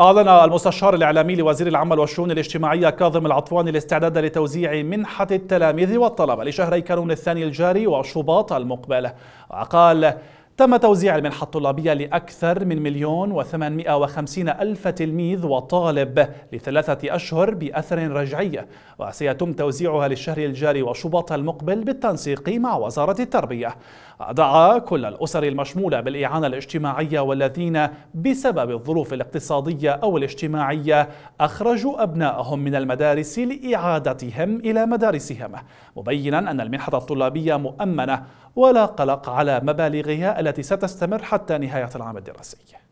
أعلن المستشار الإعلامي لوزير العمل والشؤون الاجتماعية كاظم العطوان الاستعداد لتوزيع منحة التلاميذ والطلبة لشهري كانون الثاني الجاري وشباط المقبل وقال تم توزيع المنحة الطلابية لأكثر من مليون وثمانمائة وخمسين ألف تلميذ وطالب لثلاثة أشهر بأثر رجعي وسيتم توزيعها للشهر الجاري وشباط المقبل بالتنسيق مع وزارة التربية دعا كل الأسر المشمولة بالإعانة الاجتماعية والذين بسبب الظروف الاقتصادية أو الاجتماعية أخرجوا أبنائهم من المدارس لإعادتهم إلى مدارسهم مبينا أن المنحة الطلابية مؤمنة ولا قلق على مبالغها التي ستستمر حتى نهاية العام الدراسي